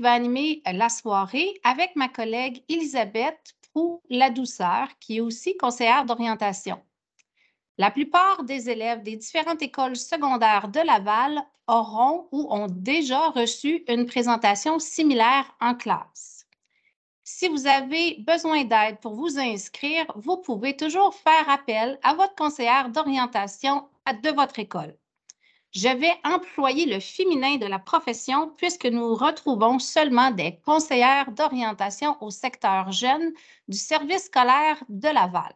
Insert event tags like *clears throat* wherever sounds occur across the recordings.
va animer euh, la soirée avec ma collègue Elisabeth la douceur, qui est aussi conseillère d'orientation. La plupart des élèves des différentes écoles secondaires de Laval auront ou ont déjà reçu une présentation similaire en classe. Si vous avez besoin d'aide pour vous inscrire, vous pouvez toujours faire appel à votre conseillère d'orientation de votre école. Je vais employer le féminin de la profession puisque nous retrouvons seulement des conseillères d'orientation au secteur jeune du service scolaire de Laval.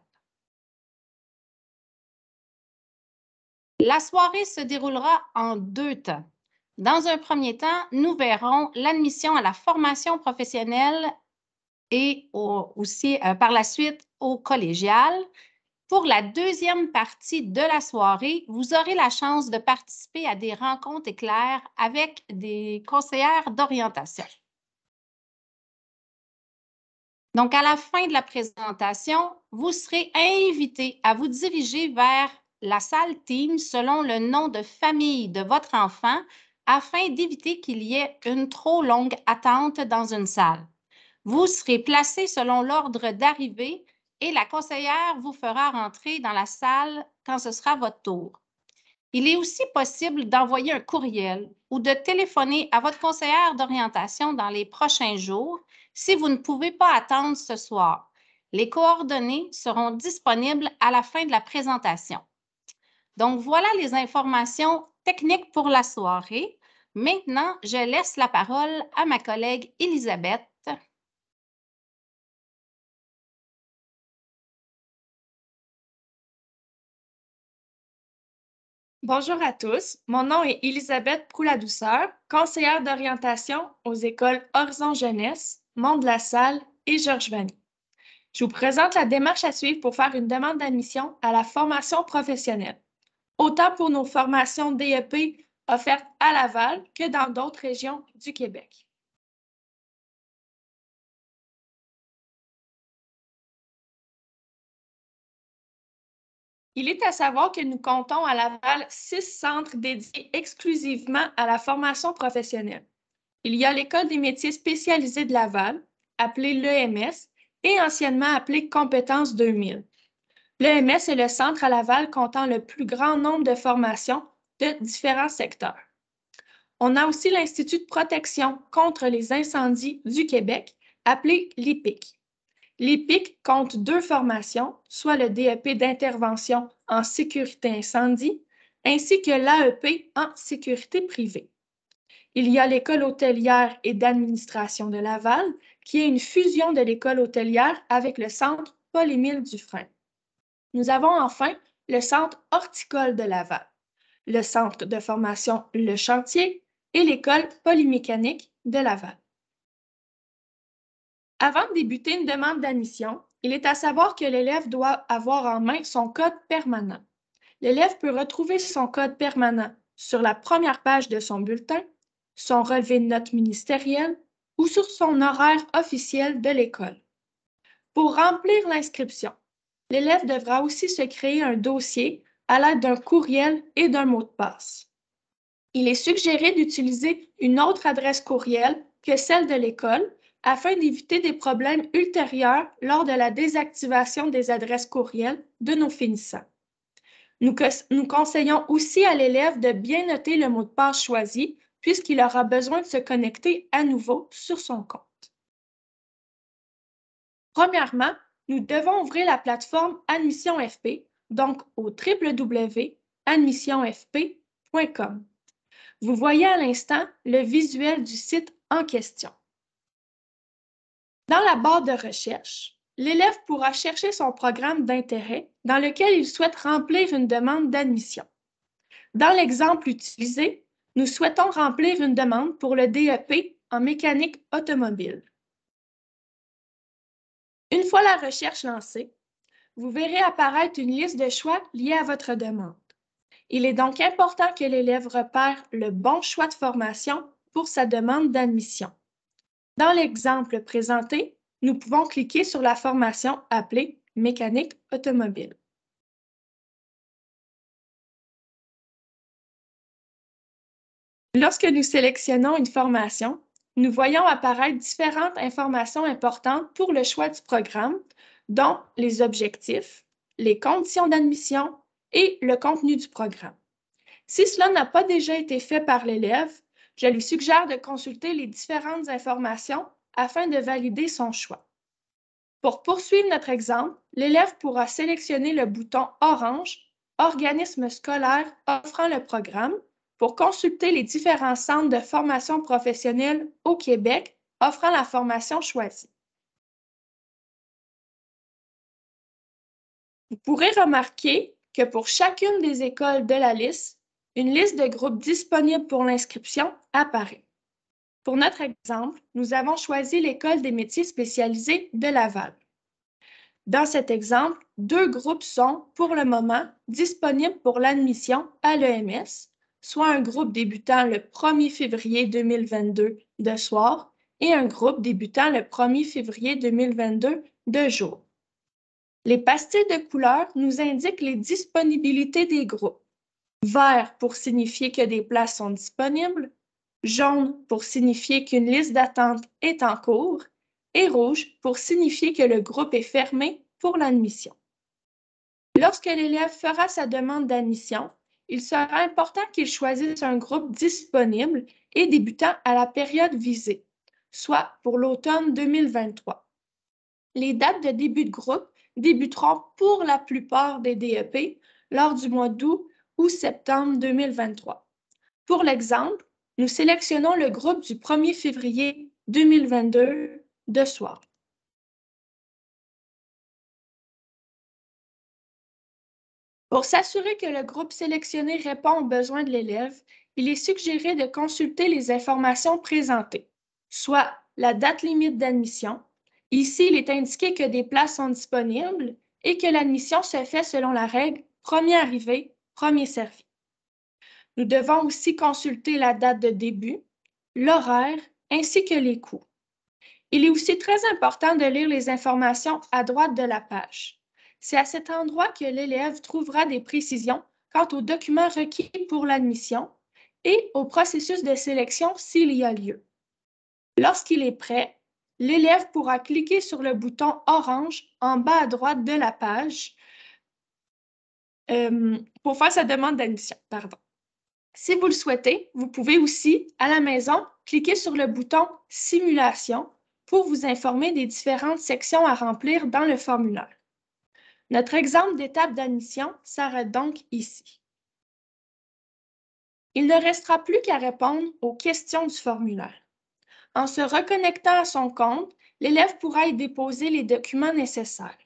La soirée se déroulera en deux temps. Dans un premier temps, nous verrons l'admission à la formation professionnelle et aussi euh, par la suite au collégial, pour la deuxième partie de la soirée, vous aurez la chance de participer à des rencontres éclairs avec des conseillères d'orientation. Donc, à la fin de la présentation, vous serez invité à vous diriger vers la salle Team selon le nom de famille de votre enfant afin d'éviter qu'il y ait une trop longue attente dans une salle. Vous serez placé selon l'ordre d'arrivée et la conseillère vous fera rentrer dans la salle quand ce sera votre tour. Il est aussi possible d'envoyer un courriel ou de téléphoner à votre conseillère d'orientation dans les prochains jours si vous ne pouvez pas attendre ce soir. Les coordonnées seront disponibles à la fin de la présentation. Donc voilà les informations techniques pour la soirée. Maintenant, je laisse la parole à ma collègue Elisabeth Bonjour à tous. Mon nom est Elisabeth Prouladouceur, conseillère d'orientation aux écoles Horizon Jeunesse, Mont-de-la-Salle et Georges Vanier. Je vous présente la démarche à suivre pour faire une demande d'admission à la formation professionnelle, autant pour nos formations DEP offertes à Laval que dans d'autres régions du Québec. Il est à savoir que nous comptons à Laval six centres dédiés exclusivement à la formation professionnelle. Il y a l'École des métiers spécialisés de Laval, appelée l'EMS et anciennement appelée Compétences 2000. L'EMS est le centre à Laval comptant le plus grand nombre de formations de différents secteurs. On a aussi l'Institut de protection contre les incendies du Québec, appelé l'IPIC. L'EPIC compte deux formations, soit le DEP d'intervention en sécurité incendie, ainsi que l'AEP en sécurité privée. Il y a l'école hôtelière et d'administration de Laval, qui est une fusion de l'école hôtelière avec le centre Paul-Émile Dufresne. Nous avons enfin le centre horticole de Laval, le centre de formation Le Chantier et l'école polymécanique de Laval. Avant de débuter une demande d'admission, il est à savoir que l'élève doit avoir en main son code permanent. L'élève peut retrouver son code permanent sur la première page de son bulletin, son relevé de notes ministérielles ou sur son horaire officiel de l'école. Pour remplir l'inscription, l'élève devra aussi se créer un dossier à l'aide d'un courriel et d'un mot de passe. Il est suggéré d'utiliser une autre adresse courriel que celle de l'école afin d'éviter des problèmes ultérieurs lors de la désactivation des adresses courriel de nos finissants. Nous, conseillons aussi à l'élève de bien noter le mot de passe choisi puisqu'il aura besoin de se connecter à nouveau sur son compte. Premièrement, nous devons ouvrir la plateforme Admission FP, donc au www.admissionfp.com. Vous voyez à l'instant le visuel du site en question. Dans la barre de recherche, l'élève pourra chercher son programme d'intérêt dans lequel il souhaite remplir une demande d'admission. Dans l'exemple utilisé, nous souhaitons remplir une demande pour le DEP en mécanique automobile. Une fois la recherche lancée, vous verrez apparaître une liste de choix liés à votre demande. Il est donc important que l'élève repère le bon choix de formation pour sa demande d'admission. Dans l'exemple présenté, nous pouvons cliquer sur la formation appelée Mécanique automobile. Lorsque nous sélectionnons une formation, nous voyons apparaître différentes informations importantes pour le choix du programme, dont les objectifs, les conditions d'admission et le contenu du programme. Si cela n'a pas déjà été fait par l'élève, je lui suggère de consulter les différentes informations afin de valider son choix. Pour poursuivre notre exemple, l'élève pourra sélectionner le bouton orange, Organisme scolaire offrant le programme, pour consulter les différents centres de formation professionnelle au Québec offrant la formation choisie. Vous pourrez remarquer que pour chacune des écoles de la liste, une liste de groupes disponibles pour l'inscription apparaît. Pour notre exemple, nous avons choisi l'École des métiers spécialisés de Laval. Dans cet exemple, deux groupes sont, pour le moment, disponibles pour l'admission à l'EMS, soit un groupe débutant le 1er février 2022 de soir et un groupe débutant le 1er février 2022 de jour. Les pastilles de couleur nous indiquent les disponibilités des groupes vert pour signifier que des places sont disponibles, jaune pour signifier qu'une liste d'attente est en cours et rouge pour signifier que le groupe est fermé pour l'admission. Lorsque l'élève fera sa demande d'admission, il sera important qu'il choisisse un groupe disponible et débutant à la période visée, soit pour l'automne 2023. Les dates de début de groupe débuteront pour la plupart des DEP lors du mois d'août ou septembre 2023. Pour l'exemple, nous sélectionnons le groupe du 1er février 2022 de soir. Pour s'assurer que le groupe sélectionné répond aux besoins de l'élève, il est suggéré de consulter les informations présentées, soit la date limite d'admission. Ici, il est indiqué que des places sont disponibles et que l'admission se fait selon la règle premier arrivé, premier servi. Nous devons aussi consulter la date de début, l'horaire ainsi que les coûts. Il est aussi très important de lire les informations à droite de la page. C'est à cet endroit que l'élève trouvera des précisions quant aux documents requis pour l'admission et au processus de sélection s'il y a lieu. Lorsqu'il est prêt, l'élève pourra cliquer sur le bouton orange en bas à droite de la page euh, pour faire sa demande d'admission. Pardon. Si vous le souhaitez, vous pouvez aussi, à la maison, cliquer sur le bouton Simulation pour vous informer des différentes sections à remplir dans le formulaire. Notre exemple d'étape d'admission s'arrête donc ici. Il ne restera plus qu'à répondre aux questions du formulaire. En se reconnectant à son compte, l'élève pourra y déposer les documents nécessaires.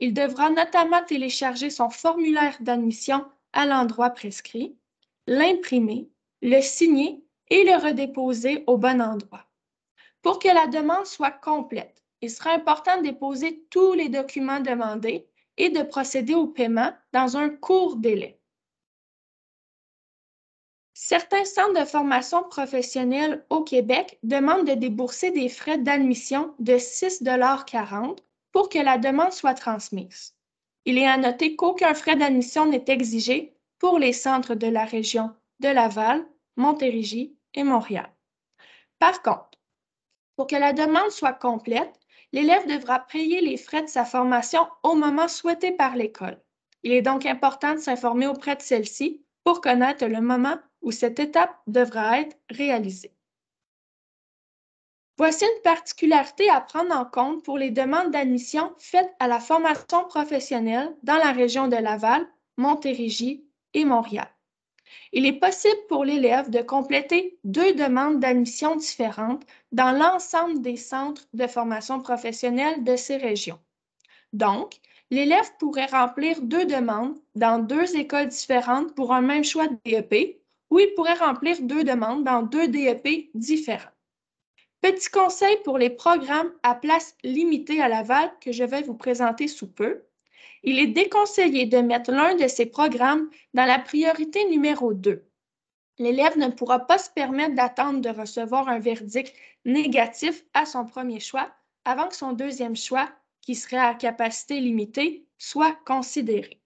Il devra notamment télécharger son formulaire d'admission à l'endroit prescrit, l'imprimer, le signer et le redéposer au bon endroit. Pour que la demande soit complète, il sera important de déposer tous les documents demandés et de procéder au paiement dans un court délai. Certains centres de formation professionnelle au Québec demandent de débourser des frais d'admission de 6,40 pour que la demande soit transmise. Il est à noter qu'aucun frais d'admission n'est exigé pour les centres de la région de Laval, Montérégie et Montréal. Par contre, pour que la demande soit complète, l'élève devra payer les frais de sa formation au moment souhaité par l'école. Il est donc important de s'informer auprès de celle-ci pour connaître le moment où cette étape devra être réalisée. Voici une particularité à prendre en compte pour les demandes d'admission faites à la formation professionnelle dans la région de Laval, Montérégie et Montréal. Il est possible pour l'élève de compléter deux demandes d'admission différentes dans l'ensemble des centres de formation professionnelle de ces régions. Donc, l'élève pourrait remplir deux demandes dans deux écoles différentes pour un même choix de DEP ou il pourrait remplir deux demandes dans deux DEP différents. Petit conseil pour les programmes à place limitée à Laval que je vais vous présenter sous peu. Il est déconseillé de mettre l'un de ces programmes dans la priorité numéro 2. L'élève ne pourra pas se permettre d'attendre de recevoir un verdict négatif à son premier choix avant que son deuxième choix, qui serait à capacité limitée, soit considéré.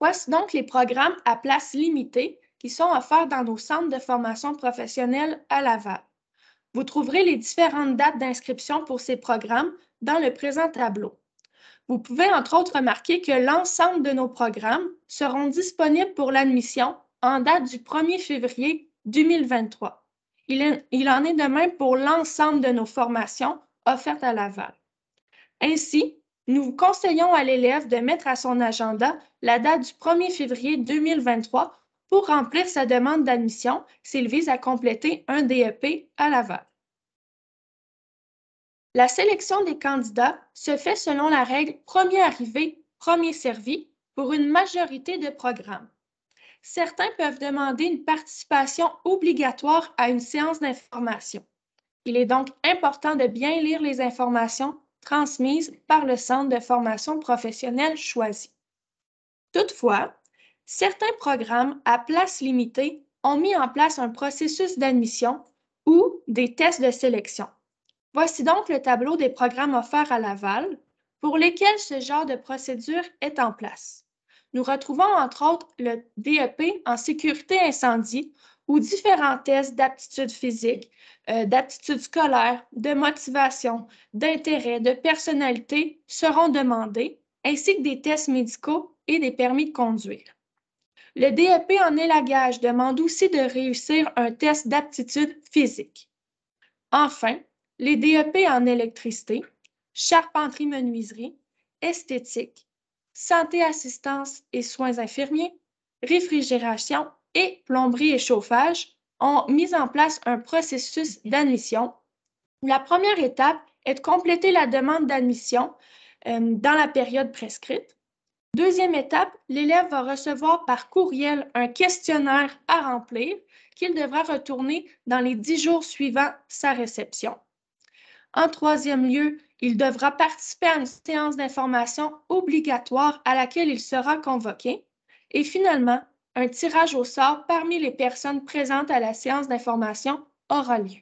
Voici donc les programmes à place limitée qui sont offerts dans nos centres de formation professionnelle à Laval. Vous trouverez les différentes dates d'inscription pour ces programmes dans le présent tableau. Vous pouvez entre autres remarquer que l'ensemble de nos programmes seront disponibles pour l'admission en date du 1er février 2023. Il, il en est de même pour l'ensemble de nos formations offertes à Laval. Ainsi, nous vous conseillons à l'élève de mettre à son agenda la date du 1er février 2023 pour remplir sa demande d'admission, s'il vise à compléter un DEP à Laval. La sélection des candidats se fait selon la règle premier arrivé, premier servi pour une majorité de programmes. Certains peuvent demander une participation obligatoire à une séance d'information. Il est donc important de bien lire les informations transmises par le centre de formation professionnelle choisi. Toutefois, certains programmes à place limitée ont mis en place un processus d'admission ou des tests de sélection. Voici donc le tableau des programmes offerts à Laval pour lesquels ce genre de procédure est en place. Nous retrouvons entre autres le DEP en sécurité incendie où différents tests d'aptitude physique, euh, d'aptitude scolaire, de motivation, d'intérêt, de personnalité seront demandés, ainsi que des tests médicaux et des permis de conduire. Le DEP en élagage demande aussi de réussir un test d'aptitude physique. Enfin, les DEP en électricité, charpenterie-menuiserie, esthétique, santé-assistance et soins infirmiers, réfrigération et plomberie et chauffage ont mis en place un processus d'admission. La première étape est de compléter la demande d'admission euh, dans la période prescrite. Deuxième étape, l'élève va recevoir par courriel un questionnaire à remplir qu'il devra retourner dans les dix jours suivant sa réception. En troisième lieu, il devra participer à une séance d'information obligatoire à laquelle il sera convoqué. Et finalement, un tirage au sort parmi les personnes présentes à la séance d'information aura lieu.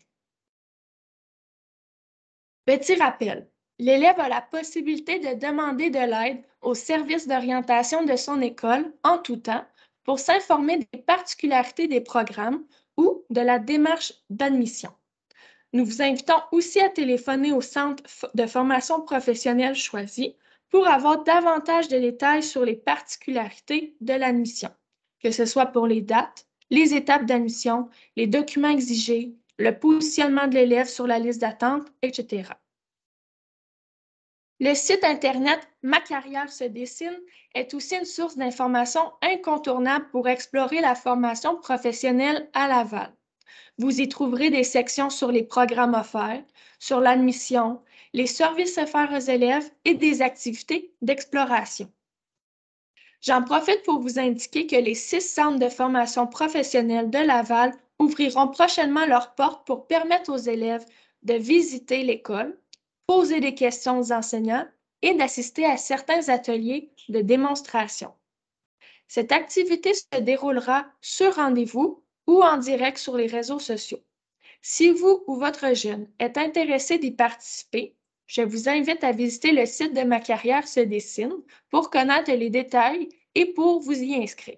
Petit rappel, l'élève a la possibilité de demander de l'aide au service d'orientation de son école en tout temps pour s'informer des particularités des programmes ou de la démarche d'admission. Nous vous invitons aussi à téléphoner au centre de formation professionnelle choisi pour avoir davantage de détails sur les particularités de l'admission, que ce soit pour les dates, les étapes d'admission, les documents exigés, le positionnement de l'élève sur la liste d'attente, etc. Le site Internet Ma carrière se dessine est aussi une source d'informations incontournable pour explorer la formation professionnelle à Laval. Vous y trouverez des sections sur les programmes offerts, sur l'admission, les services offerts aux élèves et des activités d'exploration. J'en profite pour vous indiquer que les six centres de formation professionnelle de Laval ouvriront prochainement leurs portes pour permettre aux élèves de visiter l'école, poser des questions aux enseignants et d'assister à certains ateliers de démonstration. Cette activité se déroulera sur rendez-vous ou en direct sur les réseaux sociaux. Si vous ou votre jeune êtes intéressé d'y participer, je vous invite à visiter le site de Ma carrière se dessine pour connaître les détails et pour vous y inscrire.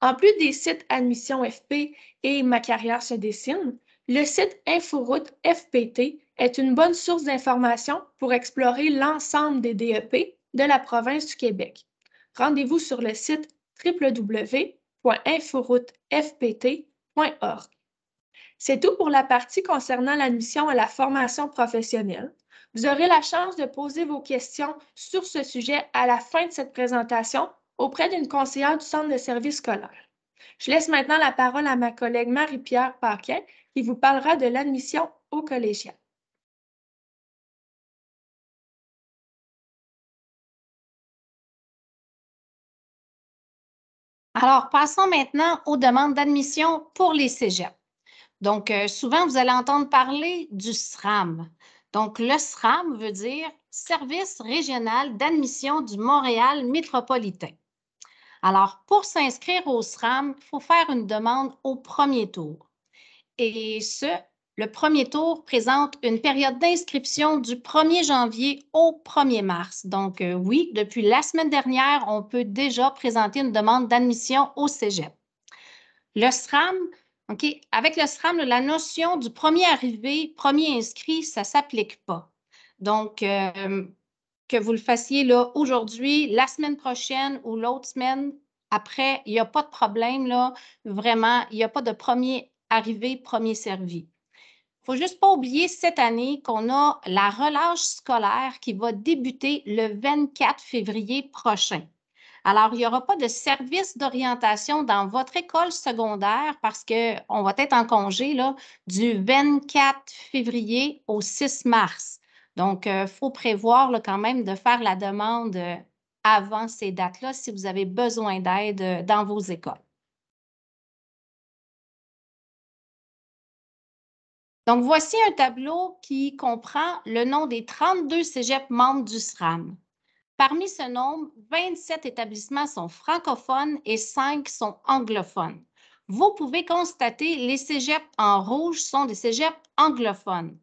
En plus des sites Admission FP et Ma carrière se dessine, le site Inforoute FPT est une bonne source d'information pour explorer l'ensemble des DEP de la province du Québec. Rendez-vous sur le site www.inforoutefpt.org. C'est tout pour la partie concernant l'admission à la formation professionnelle. Vous aurez la chance de poser vos questions sur ce sujet à la fin de cette présentation auprès d'une conseillère du Centre de services scolaires. Je laisse maintenant la parole à ma collègue Marie-Pierre Paquet qui vous parlera de l'admission au collégial. Alors, passons maintenant aux demandes d'admission pour les cégeps. Donc, euh, souvent, vous allez entendre parler du SRAM. Donc, le SRAM veut dire Service régional d'admission du Montréal métropolitain. Alors, pour s'inscrire au SRAM, il faut faire une demande au premier tour. Et ce, le premier tour présente une période d'inscription du 1er janvier au 1er mars. Donc euh, oui, depuis la semaine dernière, on peut déjà présenter une demande d'admission au Cégep. Le SRAM, OK, avec le SRAM, la notion du premier arrivé, premier inscrit, ça ne s'applique pas. Donc, euh, que vous le fassiez là aujourd'hui, la semaine prochaine ou l'autre semaine, après, il n'y a pas de problème là. Vraiment, il n'y a pas de premier arrivé, premier servi faut juste pas oublier cette année qu'on a la relâche scolaire qui va débuter le 24 février prochain. Alors, il n'y aura pas de service d'orientation dans votre école secondaire parce qu'on va être en congé là, du 24 février au 6 mars. Donc, il euh, faut prévoir quand même de faire la demande euh, avant ces dates-là si vous avez besoin d'aide euh, dans vos écoles. Donc, voici un tableau qui comprend le nom des 32 cégeps membres du SRAM. Parmi ce nombre, 27 établissements sont francophones et 5 sont anglophones. Vous pouvez constater les cégeps en rouge sont des cégeps anglophones.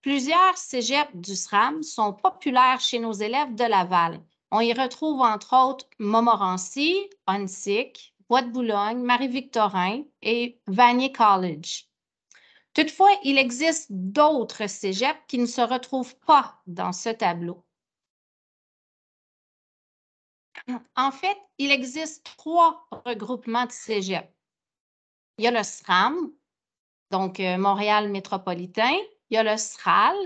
Plusieurs cégeps du SRAM sont populaires chez nos élèves de Laval. On y retrouve entre autres Montmorency, Onsic, Bois de Boulogne, Marie-Victorin et Vanier College. Toutefois, il existe d'autres cégeps qui ne se retrouvent pas dans ce tableau. En fait, il existe trois regroupements de cégeps. Il y a le SRAM, donc euh, Montréal métropolitain. Il y a le SRAL,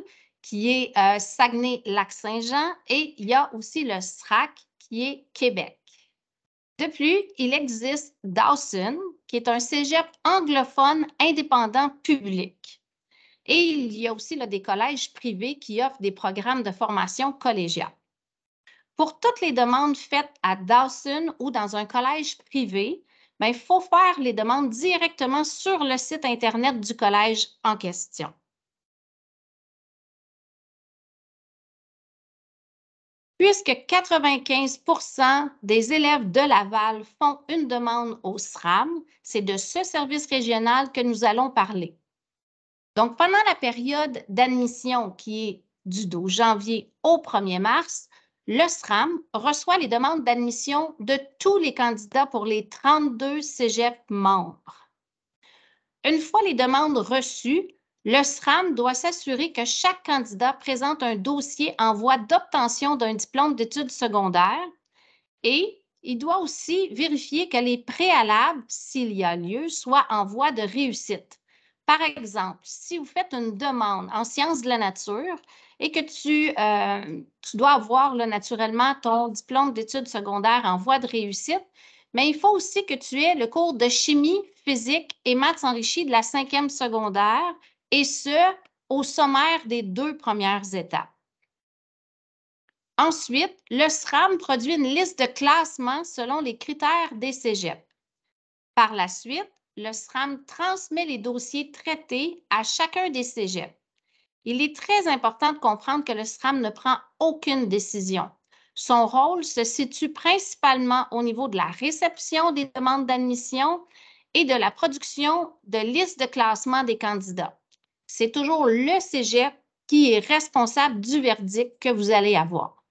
qui est euh, Saguenay-Lac-Saint-Jean. Et il y a aussi le SRAC, qui est Québec. De plus, il existe Dawson, qui est un cégep anglophone indépendant public. Et il y a aussi des collèges privés qui offrent des programmes de formation collégiale. Pour toutes les demandes faites à Dawson ou dans un collège privé, ben, il faut faire les demandes directement sur le site Internet du collège en question. puisque 95 des élèves de Laval font une demande au SRAM, c'est de ce service régional que nous allons parler. Donc, pendant la période d'admission qui est du 12 janvier au 1er mars, le SRAM reçoit les demandes d'admission de tous les candidats pour les 32 cégeps membres. Une fois les demandes reçues, le SRAM doit s'assurer que chaque candidat présente un dossier en voie d'obtention d'un diplôme d'études secondaires et il doit aussi vérifier que les préalables, s'il y a lieu, soient en voie de réussite. Par exemple, si vous faites une demande en sciences de la nature et que tu, euh, dois avoir naturellement ton diplôme d'études secondaires en voie de réussite, mais il faut aussi que tu aies le cours de chimie, physique et maths enrichie de la cinquième secondaire et ce, au sommaire des deux premières étapes. Ensuite, le SRAM produit une liste de classement selon les critères des cégeps. Par la suite, le SRAM transmet les dossiers traités à chacun des cégeps. Il est très important de comprendre que le SRAM ne prend aucune décision. Son rôle se situe principalement au niveau de la réception des demandes d'admission et de la production de listes de classement des candidats c'est toujours le cégep qui est responsable du verdict que vous allez avoir.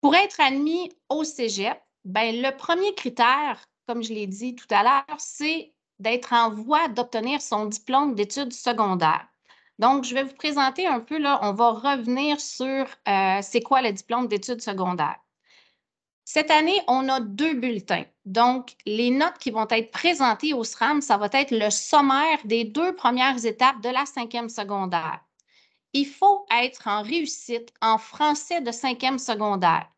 Pour être admis au cégep, ben, le premier critère, comme je l'ai dit tout à l'heure, c'est d'être en voie d'obtenir son diplôme d'études secondaires. Donc, je vais vous présenter un peu, là, on va revenir sur euh, c'est quoi le diplôme d'études secondaires. Cette année, on a deux bulletins. Donc, les notes qui vont être présentées au SRAM, ça va être le sommaire des deux premières étapes de la cinquième secondaire. Il faut être en réussite en français de cinquième secondaire.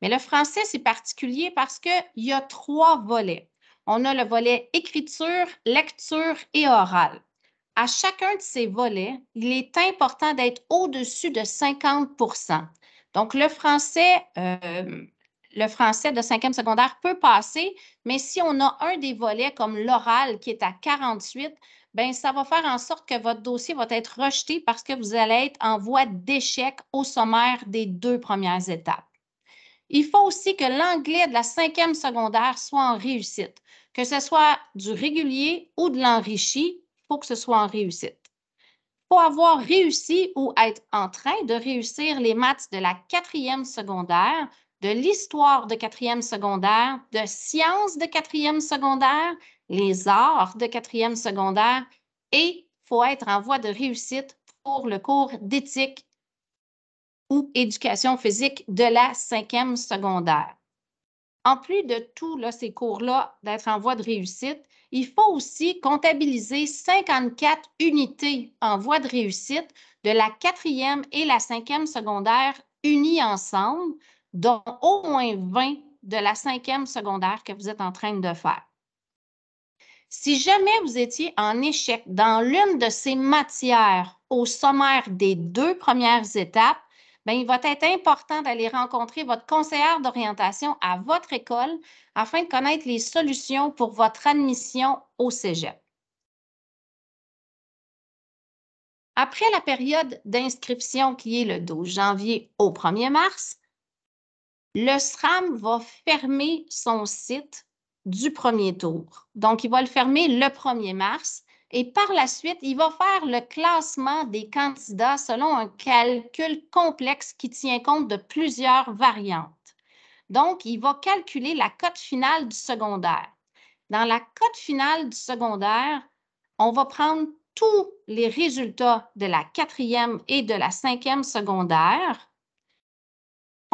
Mais le français, c'est particulier parce qu'il y a trois volets. On a le volet écriture, lecture et orale. À chacun de ces volets, il est important d'être au-dessus de 50 Donc, le français, euh, le français de cinquième secondaire peut passer, mais si on a un des volets comme l'oral qui est à 48, ben ça va faire en sorte que votre dossier va être rejeté parce que vous allez être en voie d'échec au sommaire des deux premières étapes. Il faut aussi que l'anglais de la cinquième secondaire soit en réussite, que ce soit du régulier ou de l'enrichi, il faut que ce soit en réussite. Pour faut avoir réussi ou être en train de réussir les maths de la quatrième secondaire de l'histoire de quatrième secondaire, de sciences de quatrième secondaire, les arts de quatrième secondaire et faut être en voie de réussite pour le cours d'éthique ou éducation physique de la cinquième secondaire. En plus de tous ces cours-là d'être en voie de réussite, il faut aussi comptabiliser 54 unités en voie de réussite de la quatrième et la cinquième secondaire unies ensemble, dont au moins 20 de la cinquième secondaire que vous êtes en train de faire. Si jamais vous étiez en échec dans l'une de ces matières au sommaire des deux premières étapes, ben, il va être important d'aller rencontrer votre conseillère d'orientation à votre école afin de connaître les solutions pour votre admission au cégep. Après la période d'inscription qui est le 12 janvier au 1er mars, le SRAM va fermer son site du premier tour. Donc, il va le fermer le 1er mars et par la suite, il va faire le classement des candidats selon un calcul complexe qui tient compte de plusieurs variantes. Donc, il va calculer la cote finale du secondaire. Dans la cote finale du secondaire, on va prendre tous les résultats de la quatrième et de la cinquième secondaire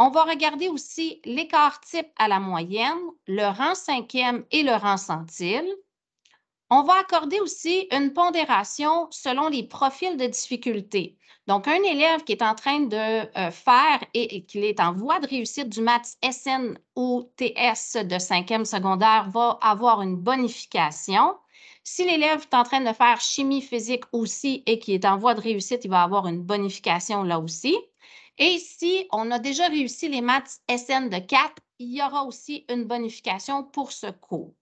on va regarder aussi l'écart type à la moyenne, le rang cinquième et le rang centile. On va accorder aussi une pondération selon les profils de difficulté. Donc, un élève qui est en train de euh, faire et, qui est en voie de réussite du maths SN ou TS de cinquième secondaire va avoir une bonification. Si l'élève est en train de faire chimie physique aussi et qui est en voie de réussite, il va avoir une bonification là aussi. Et si on a déjà réussi les maths SN de 4, il y aura aussi une bonification pour ce cours.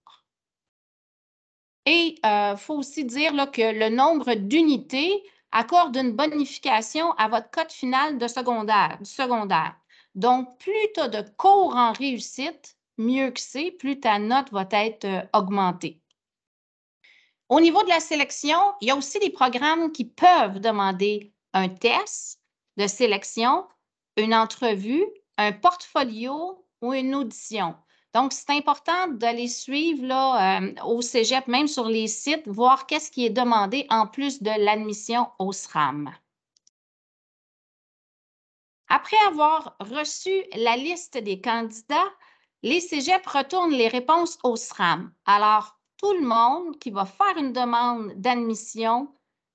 Et il euh, faut aussi dire que le nombre d'unités accorde une bonification à votre code final de secondaire, Donc, plus tu as de cours en réussite, mieux que c'est, plus ta note va être euh, augmentée. Au niveau de la sélection, il y a aussi des programmes qui peuvent demander un test de sélection, une entrevue, un portfolio ou une audition. Donc, c'est important d'aller suivre là, euh, au cégep, même sur les sites, voir qu'est-ce qui est demandé en plus de l'admission au SRAM. Après avoir reçu la liste des candidats, les CgEP retournent les réponses au SRAM. Alors, tout le monde qui va faire une demande d'admission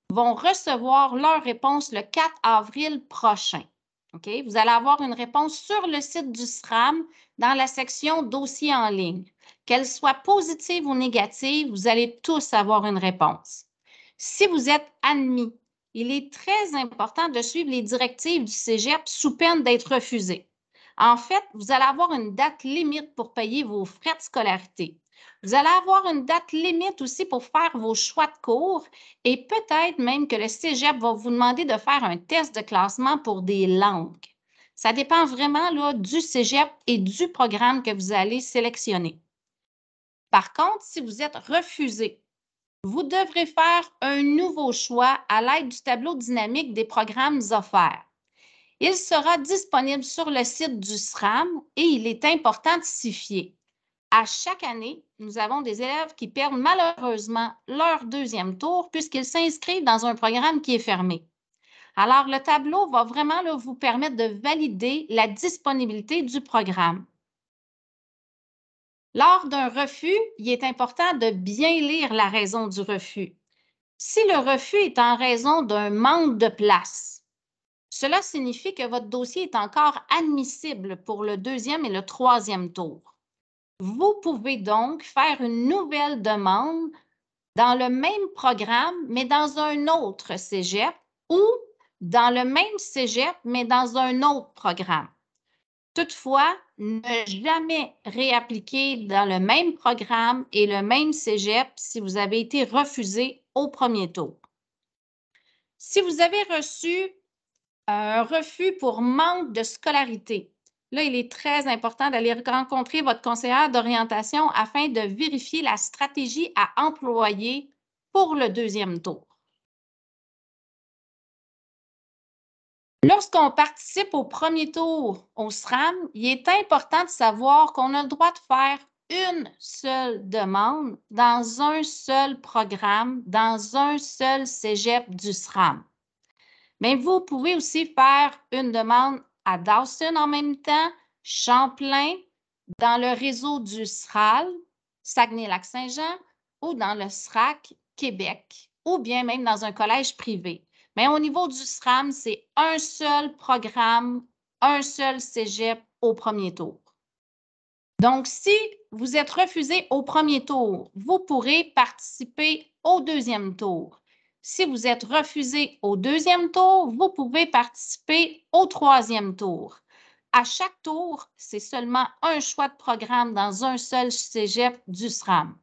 vont recevoir leur réponse le 4 avril prochain. Vous allez avoir une réponse sur le site du SRAM dans la section Dossier en ligne. Qu'elle soit positive ou négative, vous allez tous avoir une réponse. Si vous êtes admis, il est très important de suivre les directives du cégep sous peine d'être refusé. En fait, vous allez avoir une date limite pour payer vos frais de scolarité. Vous allez avoir une date limite aussi pour faire vos choix de cours et peut-être même que le cégep va vous demander de faire un test de classement pour des langues. Ça dépend vraiment du cégep et du programme que vous allez sélectionner. Par contre, si vous êtes refusé, vous devrez faire un nouveau choix à l'aide du tableau dynamique des programmes offerts. Il sera disponible sur le site du SRAM et il est important de s'y fier à chaque année, nous avons des élèves qui perdent malheureusement leur deuxième tour puisqu'ils s'inscrivent dans un programme qui est fermé. Alors, le tableau va vraiment vous permettre de valider la disponibilité du programme. Lors d'un refus, il est important de bien lire la raison du refus. Si le refus est en raison d'un manque de place, cela signifie que votre dossier est encore admissible pour le deuxième et le troisième tour. Vous pouvez donc faire une nouvelle demande dans le même programme, mais dans un autre cégep ou dans le même cégep, mais dans un autre programme. Toutefois, ne jamais réappliquer dans le même programme et le même cégep si vous avez été refusé au premier tour. Si vous avez reçu euh, un refus pour manque de scolarité, Là, il est très important d'aller rencontrer votre conseillère d'orientation afin de vérifier la stratégie à employer pour le deuxième tour. Lorsqu'on participe au premier tour au SRAM, il est important de savoir qu'on a le droit de faire une seule demande dans un seul programme, dans un seul cégep du SRAM. Mais vous pouvez aussi faire une demande à Dawson en même temps, Champlain, dans le réseau du SRAL, Saguenay-Lac-Saint-Jean, ou dans le SRAC Québec, ou bien même dans un collège privé. Mais au niveau du SRAM, c'est un seul programme, un seul cégep au premier tour. Donc, si vous êtes refusé au premier tour, vous pourrez participer au deuxième tour. Si vous êtes refusé au deuxième tour, vous pouvez participer au troisième tour. À chaque tour, c'est seulement un choix de programme dans un seul cégep du SRAM.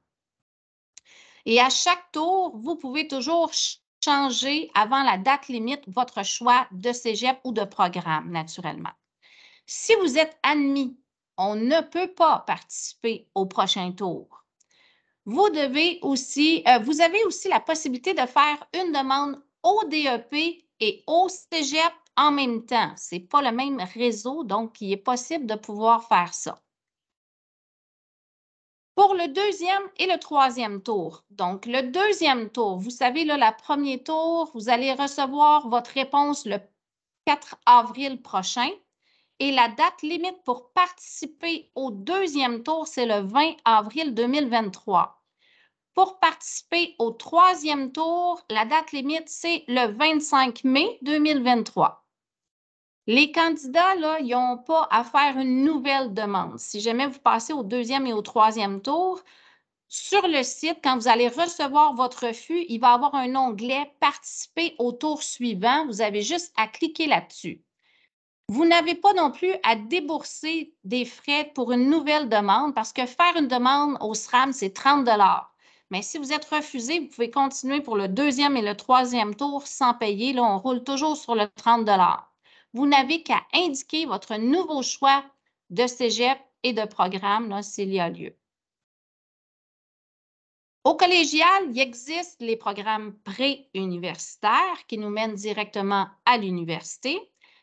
Et à chaque tour, vous pouvez toujours changer avant la date limite votre choix de cégep ou de programme, naturellement. Si vous êtes admis, on ne peut pas participer au prochain tour. Vous devez aussi, euh, vous avez aussi la possibilité de faire une demande au DEP et au Cégep en même temps. Ce n'est pas le même réseau, donc il est possible de pouvoir faire ça. Pour le deuxième et le troisième tour. Donc, le deuxième tour, vous savez, là, le premier tour, vous allez recevoir votre réponse le 4 avril prochain et la date limite pour participer au deuxième tour, c'est le 20 avril 2023. Pour participer au troisième tour, la date limite, c'est le 25 mai 2023. Les candidats, là, ils n'ont pas à faire une nouvelle demande. Si jamais vous passez au deuxième et au troisième tour, sur le site, quand vous allez recevoir votre refus, il va y avoir un onglet Participer au tour suivant. Vous avez juste à cliquer là-dessus. Vous n'avez pas non plus à débourser des frais pour une nouvelle demande parce que faire une demande au SRAM, c'est 30 Mais si vous êtes refusé, vous pouvez continuer pour le deuxième et le troisième tour sans payer. Là, on roule toujours sur le 30 Vous n'avez qu'à indiquer votre nouveau choix de cégep et de programme s'il y a lieu. Au collégial, il existe les programmes pré-universitaires qui nous mènent directement à l'université.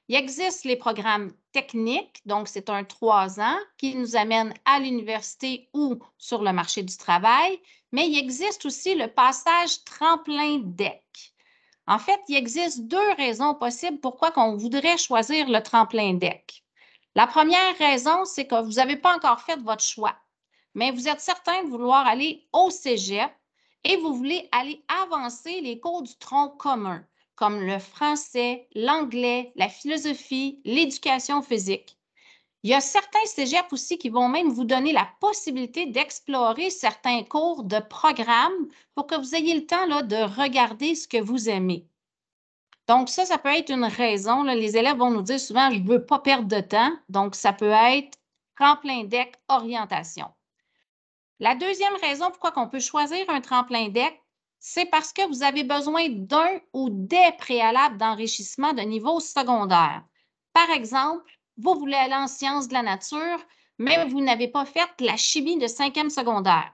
Il existe les programmes techniques, donc c'est un trois ans qui nous amène à l'université ou sur le marché du travail, mais il existe aussi le passage tremplin DEC. En fait, il existe deux raisons possibles pourquoi on voudrait choisir le tremplin deck La première raison, c'est que vous n'avez pas encore fait votre choix, mais vous êtes certain de vouloir aller au cégep et vous voulez aller avancer les cours du tronc commun comme le français, l'anglais, la philosophie, l'éducation physique. Il y a certains cégeps aussi qui vont même vous donner la possibilité d'explorer certains cours de programme pour que vous ayez le temps là, de regarder ce que vous aimez. Donc, ça, ça peut être une raison. Les élèves vont nous dire souvent, je ne veux pas perdre de temps. Donc, ça peut être tremplin deck orientation. La deuxième raison pourquoi on peut choisir un tremplin deck, c'est parce que vous avez besoin d'un ou des préalables d'enrichissement de niveau secondaire. Par exemple, vous voulez aller en sciences de la nature, mais vous n'avez pas fait la chimie de cinquième secondaire.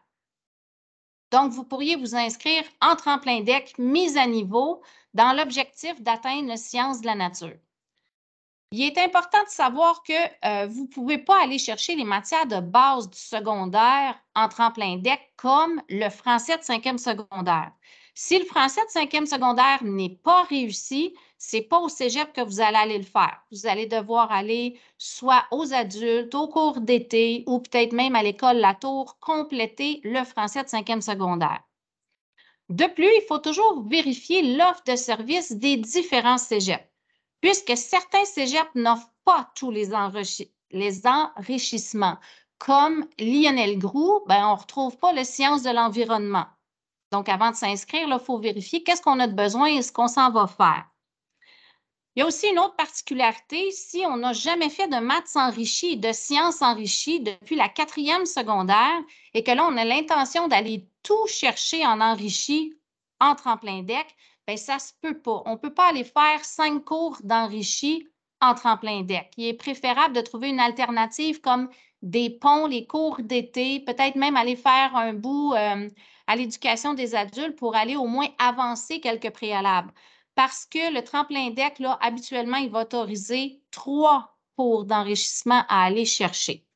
Donc, vous pourriez vous inscrire en plein deck, mise à niveau dans l'objectif d'atteindre le sciences de la nature il est important de savoir que euh, vous ne pouvez pas aller chercher les matières de base du secondaire en tremplin deck comme le français de cinquième secondaire. Si le français de cinquième secondaire n'est pas réussi, ce n'est pas au cégep que vous allez aller le faire. Vous allez devoir aller soit aux adultes, au cours d'été ou peut-être même à l'école La Tour compléter le français de cinquième secondaire. De plus, il faut toujours vérifier l'offre de service des différents cégeps puisque certains cégeps n'offrent pas tous les, enrichissements. Comme Lionel Groux, ben, on ne retrouve pas les sciences de l'environnement. Donc, avant de s'inscrire, il faut vérifier qu'est-ce qu'on a de besoin et ce qu'on s'en va faire. Il y a aussi une autre particularité, si on n'a jamais fait de maths enrichi, de sciences enrichies depuis la quatrième secondaire et que là, on a l'intention d'aller tout chercher en enrichi entre en plein deck, Bien, ça se peut pas. On ne peut pas aller faire cinq cours d'enrichi en tremplin deck. Il est préférable de trouver une alternative comme des ponts, les cours d'été, peut-être même aller faire un bout euh, à l'éducation des adultes pour aller au moins avancer quelques préalables. Parce que le tremplin deck, là, habituellement, il va autoriser trois cours d'enrichissement à aller chercher.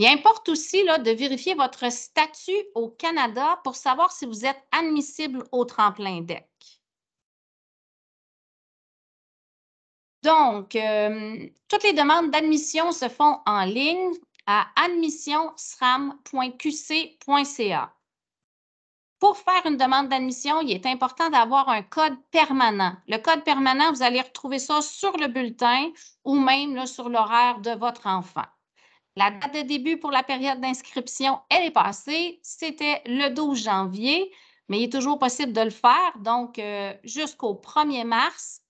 Il importe aussi là, de vérifier votre statut au Canada pour savoir si vous êtes admissible au tremplin DEC. Donc, euh, toutes les demandes d'admission se font en ligne à admissionsram.qc.ca. Pour faire une demande d'admission, il est important d'avoir un code permanent. Le code permanent, vous allez retrouver ça sur le bulletin ou même sur l'horaire de votre enfant. La date de début pour la période d'inscription, elle est passée. C'était le 12 janvier, mais il est toujours possible de le faire, donc euh, jusqu'au 1er mars.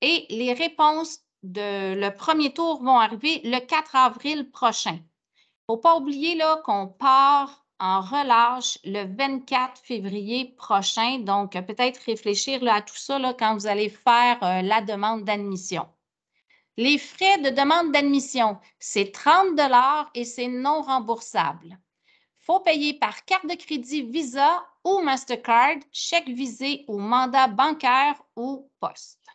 Et les réponses de le premier tour vont arriver le 4 avril prochain. Il ne faut pas oublier qu'on part en relâche le 24 février prochain. Donc, peut-être réfléchir à tout ça quand vous allez faire euh, la demande d'admission. Les frais de demande d'admission, c'est 30 et c'est non remboursable. Faut payer par carte de crédit Visa ou Mastercard, chèque visé ou mandat bancaire ou poste.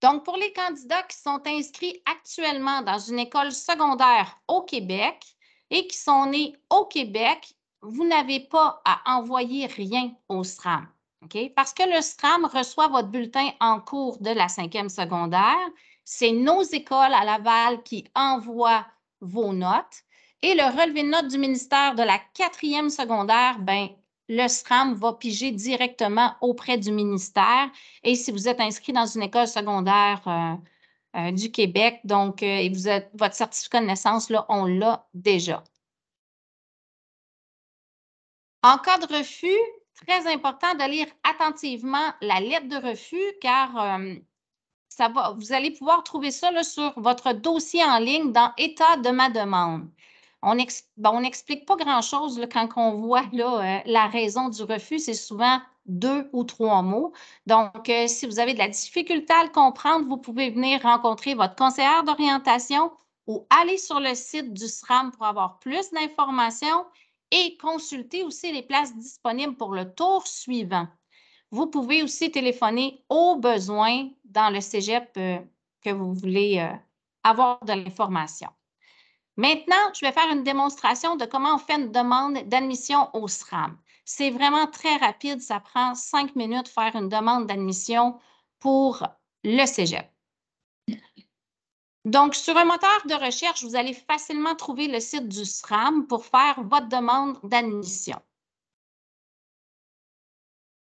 Donc, pour les candidats qui sont inscrits actuellement dans une école secondaire au Québec et qui sont nés au Québec, vous n'avez pas à envoyer rien au SRAM. Parce que le SRAM reçoit votre bulletin en cours de la cinquième secondaire. C'est nos écoles à Laval qui envoient vos notes. Et le relevé de notes du ministère de la quatrième secondaire, ben, le SRAM va piger directement auprès du ministère. Et si vous êtes inscrit dans une école secondaire euh, euh, du Québec, donc, euh, et vous êtes, votre certificat de naissance, là, on l'a déjà. En cas de refus, très important de lire attentivement la lettre de refus car euh, ça va, vous allez pouvoir trouver ça sur votre dossier en ligne dans État de ma demande. On n'explique pas grand-chose quand on voit là, euh, la raison du refus. C'est souvent deux ou trois mots. Donc, euh, si vous avez de la difficulté à le comprendre, vous pouvez venir rencontrer votre conseillère d'orientation ou aller sur le site du SRAM pour avoir plus d'informations et consultez aussi les places disponibles pour le tour suivant. Vous pouvez aussi téléphoner au besoin dans le cégep euh, que vous voulez euh, avoir de l'information. Maintenant, je vais faire une démonstration de comment on fait une demande d'admission au SRAM. C'est vraiment très rapide, ça prend cinq minutes faire une demande d'admission pour le cégep. Donc, sur un moteur de recherche, vous allez facilement trouver le site du SRAM pour faire votre demande d'admission.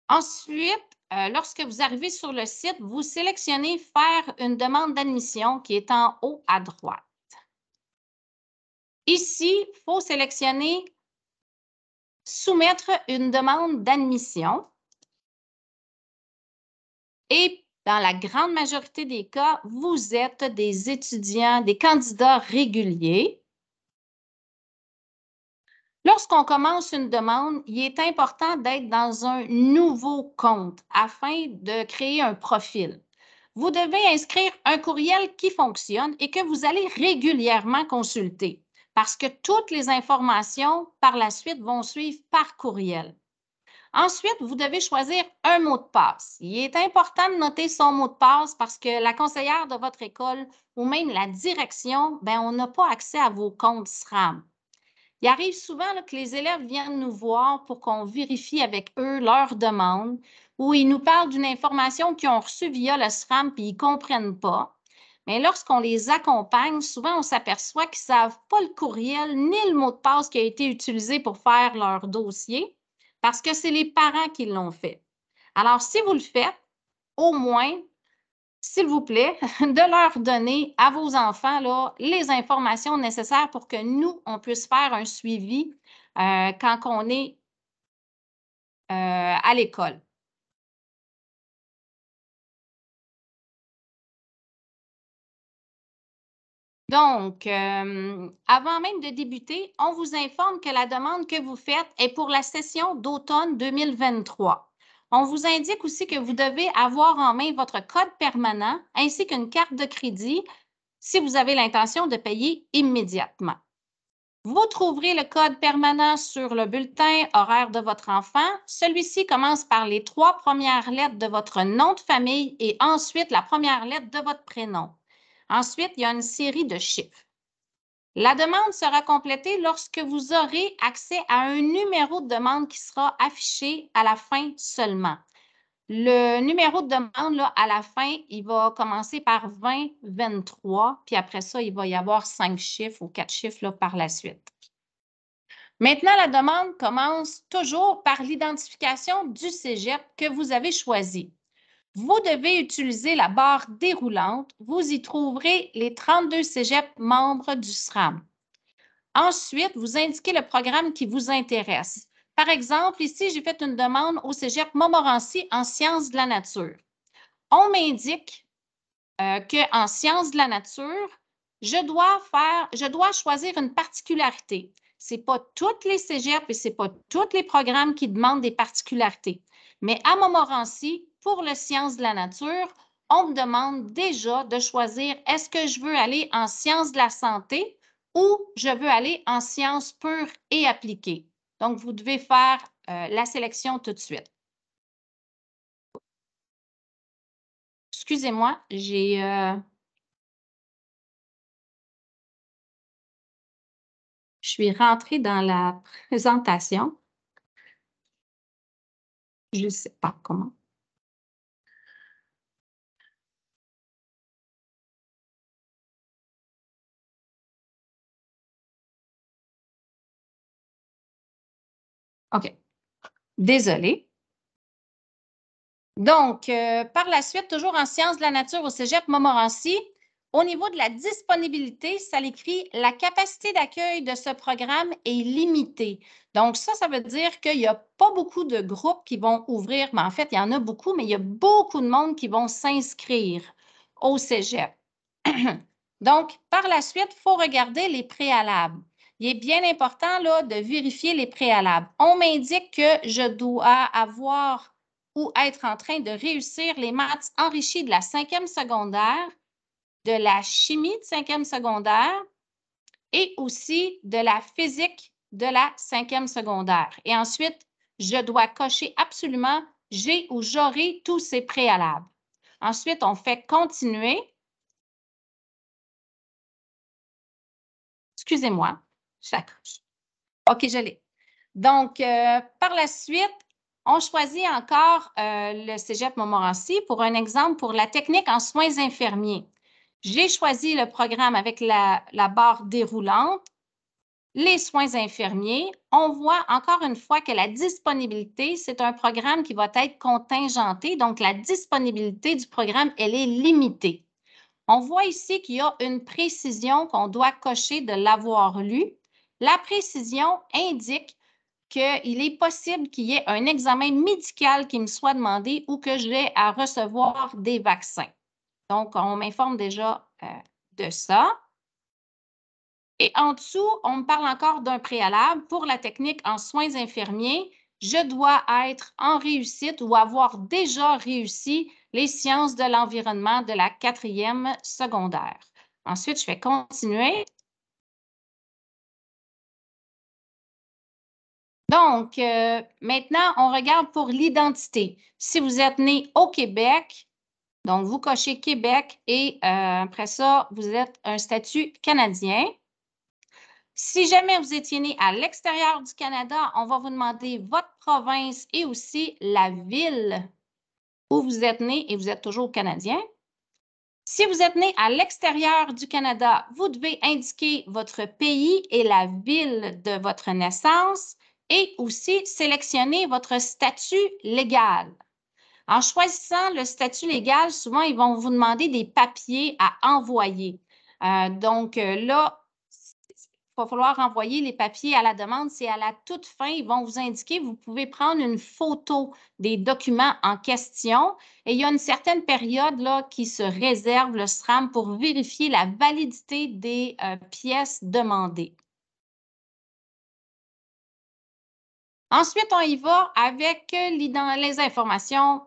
Ensuite, euh, lorsque vous arrivez sur le site, vous sélectionnez Faire une demande d'admission qui est en haut à droite. Ici, il faut sélectionner Soumettre une demande d'admission. Et dans la grande majorité des cas, vous êtes des étudiants, des candidats réguliers. Lorsqu'on commence une demande, il est important d'être dans un nouveau compte afin de créer un profil. Vous devez inscrire un courriel qui fonctionne et que vous allez régulièrement consulter parce que toutes les informations par la suite vont suivre par courriel. Ensuite, vous devez choisir un mot de passe. Il est important de noter son mot de passe parce que la conseillère de votre école ou même la direction, ben, on n'a pas accès à vos comptes SRAM. Il arrive souvent que les élèves viennent nous voir pour qu'on vérifie avec eux leurs demandes ou ils nous parlent d'une information qu'ils ont reçue via le SRAM et ils ne comprennent pas. Mais lorsqu'on les accompagne, souvent on s'aperçoit qu'ils ne savent pas le courriel ni le mot de passe qui a été utilisé pour faire leur dossier parce que c'est les parents qui l'ont fait. Alors, si vous le faites, au moins, s'il vous plaît, *laughs* de leur donner à vos enfants là, les informations nécessaires pour que nous, on puisse faire un suivi euh, quand on est euh, à l'école. Donc, avant même de débuter, on vous informe que la demande que vous faites est pour la session d'automne 2023. On vous indique aussi que vous devez avoir en main votre code permanent ainsi qu'une carte de crédit si vous avez l'intention de payer immédiatement. Vous trouverez le code permanent sur le bulletin horaire de votre enfant. Celui-ci commence par les trois premières lettres de votre nom de famille et ensuite la première lettre de votre prénom. Ensuite, il y a une série de chiffres. La demande sera complétée lorsque vous aurez accès à un numéro de demande qui sera affiché à la fin seulement. Le numéro de demande, là, à la fin, il va commencer par 2023, 23, puis après ça, il va y avoir cinq chiffres ou quatre chiffres par la suite. Maintenant, la demande commence toujours par l'identification du cégep que vous avez choisi. Vous devez utiliser la barre déroulante. Vous y trouverez les 32 cégeps membres du SRAM. Ensuite, vous indiquez le programme qui vous intéresse. Par exemple, ici, j'ai fait une demande au cégep Montmorency en sciences de la nature. On m'indique euh, qu'en sciences de la nature, je dois, faire, je dois choisir une particularité. Ce n'est pas toutes les cégeps et ce n'est pas tous les programmes qui demandent des particularités. Mais à Montmorency, pour le sciences de la nature, on me demande déjà de choisir est-ce que je veux aller en sciences de la santé ou je veux aller en sciences pures et appliquées. Donc, vous devez faire euh, la sélection tout de suite. Excusez-moi, j'ai... Euh, je suis rentrée dans la présentation. Je ne sais pas comment. OK. Désolée. Donc, euh, par la suite, toujours en sciences de la nature au Cégep Montmorency, au niveau de la disponibilité, ça l'écrit la capacité d'accueil de ce programme est limitée. Donc, ça, ça veut dire qu'il n'y a pas beaucoup de groupes qui vont ouvrir, mais ben, en fait, il y en a beaucoup, mais il y a beaucoup de monde qui vont s'inscrire au cégep. *clears throat* Donc, par la suite, il faut regarder les préalables il est bien important là, de vérifier les préalables. On m'indique que je dois avoir ou être en train de réussir les maths enrichies de la cinquième secondaire, de la chimie de cinquième secondaire et aussi de la physique de la cinquième secondaire. Et ensuite, je dois cocher absolument j'ai ou j'aurai tous ces préalables. Ensuite, on fait continuer. Excusez-moi. Je coche. OK, je l'ai. Donc, euh, par la suite, on choisit encore euh, le cégep Montmorency pour un exemple pour la technique en soins infirmiers. J'ai choisi le programme avec la, la barre déroulante, les soins infirmiers. On voit encore une fois que la disponibilité, c'est un programme qui va être contingenté, donc la disponibilité du programme, elle est limitée. On voit ici qu'il y a une précision qu'on doit cocher de l'avoir lu la précision indique qu'il est possible qu'il y ait un examen médical qui me soit demandé ou que j'ai à recevoir des vaccins. Donc, on m'informe déjà euh, de ça. Et en dessous, on me parle encore d'un préalable. Pour la technique en soins infirmiers, je dois être en réussite ou avoir déjà réussi les sciences de l'environnement de la quatrième secondaire. Ensuite, je vais continuer. Donc, euh, maintenant, on regarde pour l'identité. Si vous êtes né au Québec, donc vous cochez Québec et euh, après ça, vous êtes un statut canadien. Si jamais vous étiez né à l'extérieur du Canada, on va vous demander votre province et aussi la ville où vous êtes né et vous êtes toujours canadien. Si vous êtes né à l'extérieur du Canada, vous devez indiquer votre pays et la ville de votre naissance et aussi sélectionnez votre statut légal. En choisissant le statut légal, souvent, ils vont vous demander des papiers à envoyer. Euh, donc euh, là, il va falloir envoyer les papiers à la demande. C'est à la toute fin, ils vont vous indiquer, vous pouvez prendre une photo des documents en question. Et il y a une certaine période là, qui se réserve, le SRAM, pour vérifier la validité des euh, pièces demandées. Ensuite, on y va avec les informations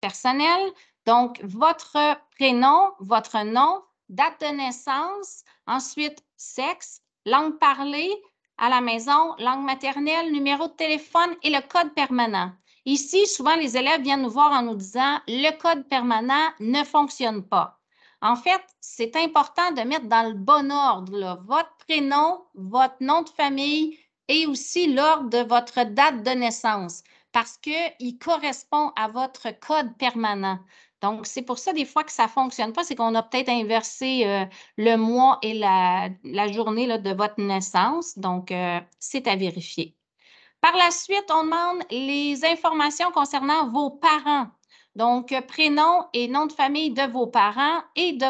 personnelles, donc votre prénom, votre nom, date de naissance, ensuite sexe, langue parlée à la maison, langue maternelle, numéro de téléphone et le code permanent. Ici, souvent, les élèves viennent nous voir en nous disant le code permanent ne fonctionne pas. En fait, c'est important de mettre dans le bon ordre votre prénom, votre nom de famille, et aussi l'ordre de votre date de naissance parce qu'il correspond à votre code permanent. Donc, c'est pour ça des fois que ça ne fonctionne pas, c'est qu'on a peut-être inversé euh, le mois et la, journée de votre naissance. Donc, euh, c'est à vérifier. Par la suite, on demande les informations concernant vos parents. Donc, euh, prénom et nom de famille de vos parents et de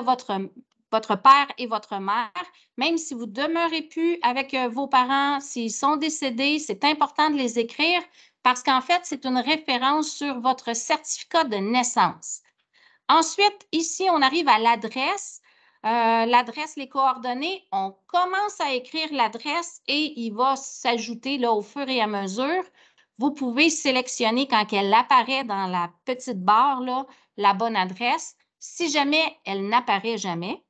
votre père et votre mère même si vous demeurez plus avec euh, vos parents, s'ils sont décédés, c'est important de les écrire parce qu'en fait, c'est une référence sur votre certificat de naissance. Ensuite, ici, on arrive à l'adresse. Euh, l'adresse, les coordonnées, on commence à écrire l'adresse et il va s'ajouter au fur et à mesure. Vous pouvez sélectionner quand elle apparaît dans la petite barre là, la bonne adresse, si jamais elle n'apparaît jamais.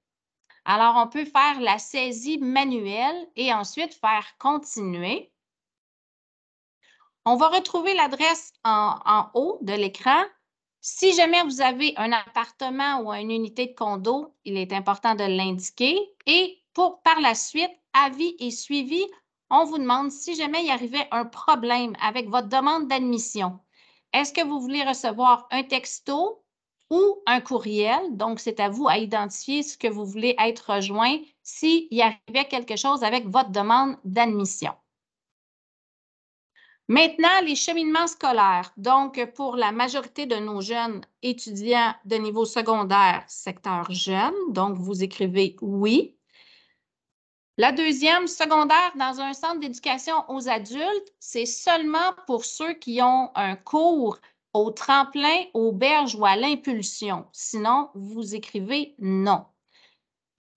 Alors, on peut faire la saisie manuelle et ensuite faire continuer. On va retrouver l'adresse en, haut de l'écran. Si jamais vous avez un appartement ou une unité de condo, il est important de l'indiquer. Et pour, par la suite, avis et suivi, on vous demande si jamais il arrivait un problème avec votre demande d'admission. Est-ce que vous voulez recevoir un texto ou un courriel. Donc, c'est à vous à identifier ce que vous voulez être rejoint s'il y arrivait quelque chose avec votre demande d'admission. Maintenant, les cheminements scolaires. Donc, pour la majorité de nos jeunes étudiants de niveau secondaire, secteur jeune, donc vous écrivez oui. La deuxième, secondaire dans un centre d'éducation aux adultes, c'est seulement pour ceux qui ont un cours au tremplin, au berge ou à l'impulsion. Sinon, vous écrivez non.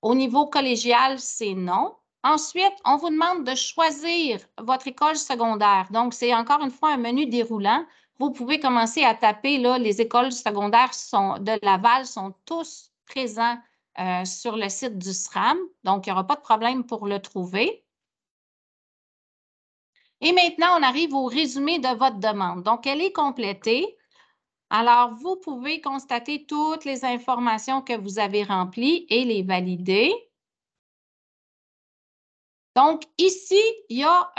Au niveau collégial, c'est non. Ensuite, on vous demande de choisir votre école secondaire. Donc, c'est encore une fois un menu déroulant. Vous pouvez commencer à taper, là, les écoles secondaires de Laval sont tous présents euh, sur le site du SRAM. Donc, il n'y aura pas de problème pour le trouver. Et maintenant, on arrive au résumé de votre demande. Donc, elle est complétée. Alors, vous pouvez constater toutes les informations que vous avez remplies et les valider. Donc, ici, il y a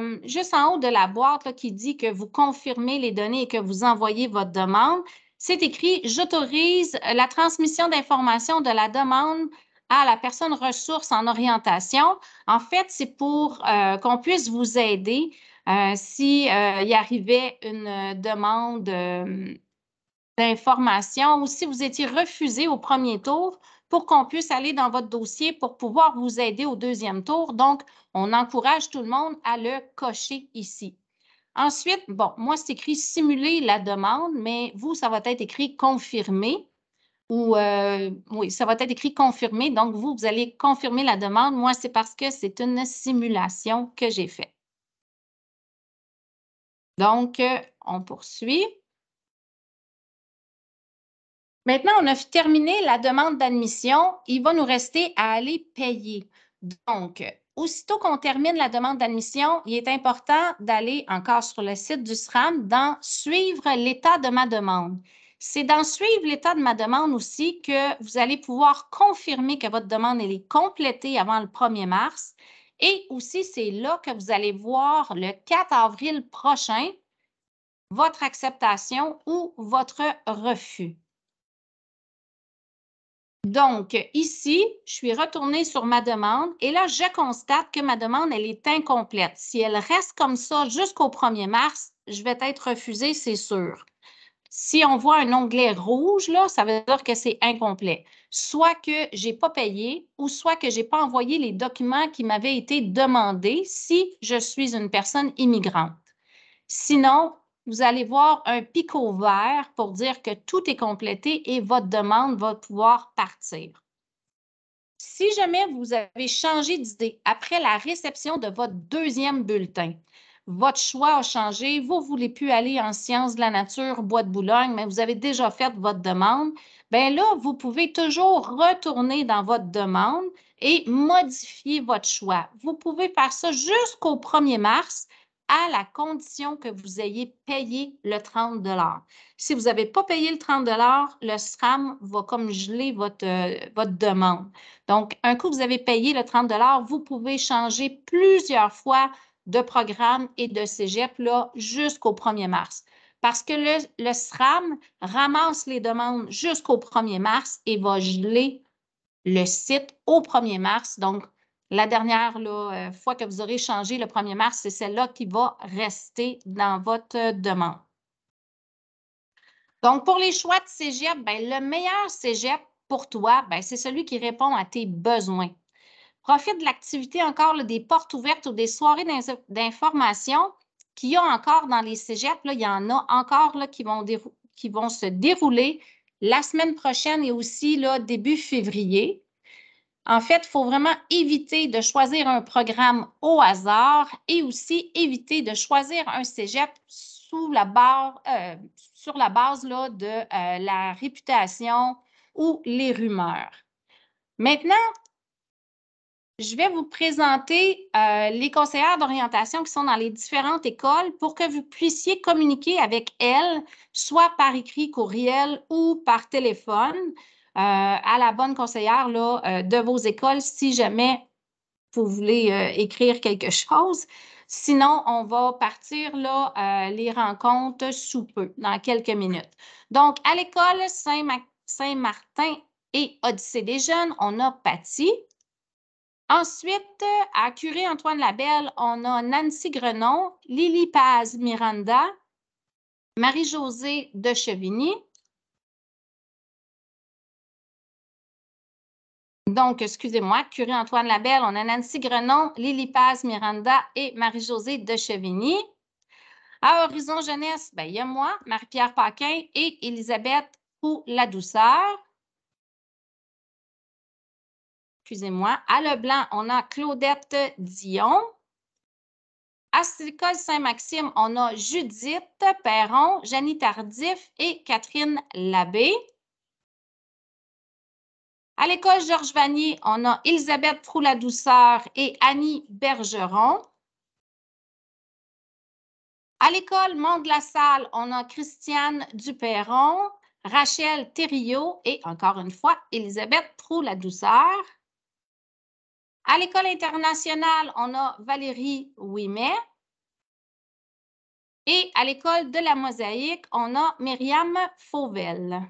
euh, juste en haut de la boîte qui dit que vous confirmez les données et que vous envoyez votre demande. C'est écrit « J'autorise la transmission d'informations de la demande à la personne ressource en orientation. En fait, c'est pour euh, qu'on puisse vous aider euh, s'il euh, y arrivait une demande d'information ou si vous étiez refusé au premier tour pour qu'on puisse aller dans votre dossier pour pouvoir vous aider au deuxième tour. Donc, on encourage tout le monde à le cocher ici. Ensuite, bon, moi, c'est écrit simuler la demande, mais vous, ça va être écrit confirmer ou euh, oui, ça va être écrit confirmé. Donc, vous, vous allez confirmer la demande. Moi, c'est parce que c'est une simulation que j'ai faite. Donc, euh, on poursuit. Maintenant, on a terminé la demande d'admission. Il va nous rester à aller payer. Donc, aussitôt qu'on termine la demande d'admission, il est important d'aller encore sur le site du SRAM dans Suivre l'état de ma demande c'est dans « suivre l'état de ma demande aussi que vous allez pouvoir confirmer que votre demande est complétée avant le 1er mars. Et aussi, c'est là que vous allez voir le 4 avril prochain votre acceptation ou votre refus. Donc, ici, je suis retournée sur ma demande et là, je constate que ma demande, elle est incomplète. Si elle reste comme ça jusqu'au 1er mars, je vais être refusée, c'est sûr. Si on voit un onglet rouge, là, ça veut dire que c'est incomplet. Soit que je n'ai pas payé ou soit que je n'ai pas envoyé les documents qui m'avaient été demandés si je suis une personne immigrante. Sinon, vous allez voir un picot vert pour dire que tout est complété et votre demande va pouvoir partir. Si jamais vous avez changé d'idée après la réception de votre deuxième bulletin, votre choix a changé, vous ne voulez plus aller en sciences de la nature, bois de Boulogne, mais vous avez déjà fait votre demande, bien là, vous pouvez toujours retourner dans votre demande et modifier votre choix. Vous pouvez faire ça jusqu'au 1er mars à la condition que vous ayez payé le 30 Si vous n'avez pas payé le 30 le SRAM va comme geler votre, euh, votre demande. Donc, un coup que vous avez payé le 30 vous pouvez changer plusieurs fois de programme et de cégep jusqu'au 1er mars. Parce que le, SRAM ramasse les demandes jusqu'au 1er mars et va geler le site au 1er mars. Donc, la dernière euh, fois que vous aurez changé le 1er mars, c'est celle-là qui va rester dans votre demande. Donc, pour les choix de cégep, ben, le meilleur cégep pour toi, ben, c'est celui qui répond à tes besoins. Profite de l'activité encore des portes ouvertes ou des soirées d'information qu'il y a encore dans les cégeps. il y en a encore qui, vont se dérouler la semaine prochaine et aussi début février. En fait, il faut vraiment éviter de choisir un programme au hasard et aussi éviter de choisir un cégep euh, sur la base de euh, la réputation ou les rumeurs. Maintenant, je vais vous présenter euh, les conseillères d'orientation qui sont dans les différentes écoles pour que vous puissiez communiquer avec elles, soit par écrit, courriel ou par téléphone euh, à la bonne conseillère euh, de vos écoles si jamais vous voulez écrire quelque chose. Sinon, on va partir là, les rencontres sous peu, dans quelques minutes. Donc, à l'école Saint-Martin et Odyssée des jeunes, on a Patty. Ensuite, à Curie-Antoine Labelle, on a Nancy Grenon, Lily Paz Miranda, Marie-Josée de Chevigny. Donc, excusez-moi, Curie-Antoine Labelle, on a Nancy Grenon, Lily Paz Miranda et Marie-Josée de Chevigny. À Horizon Jeunesse, ben, il y a moi, Marie-Pierre Paquin et Elisabeth pour la douceur. À Leblanc, on a Claudette Dion. À l'École Saint-Maxime, on a Judith Perron, Jeannie Tardif et Catherine Labbé. À l'école Georges Vanier, on a Elisabeth la douceur et Annie Bergeron. À l'école Mont-de-la-Salle, on a Christiane Duperron, Rachel Thériault et encore une fois, Elisabeth troula la douceur à l'école internationale, on a Valérie Ouimet. Et à l'école de la mosaïque, on a Myriam Fauvel.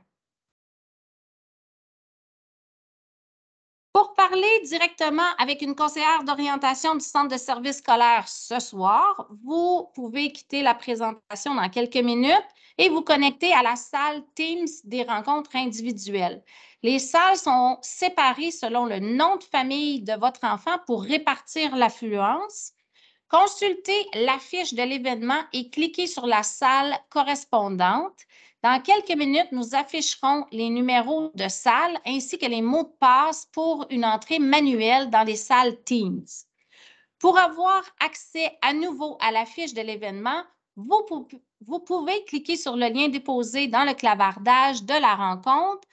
pour parler directement avec une conseillère d'orientation du centre de service scolaire ce soir, vous pouvez quitter la présentation dans quelques minutes et vous connecter à la salle Teams des rencontres individuelles. Les salles sont séparées selon le nom de famille de votre enfant pour répartir l'affluence. Consultez l'affiche de l'événement et cliquez sur la salle correspondante. Dans quelques minutes, nous afficherons les numéros de salle ainsi que les mots de passe pour une entrée manuelle dans les salles Teams. Pour avoir accès à nouveau à l'affiche de l'événement, vous, pouvez cliquer sur le lien déposé dans le clavardage de la rencontre.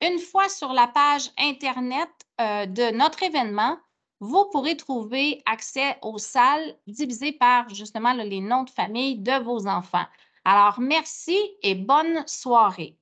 Une fois sur la page Internet euh, de notre événement, vous pourrez trouver accès aux salles divisées par justement les noms de famille de vos enfants. Alors, merci et bonne soirée.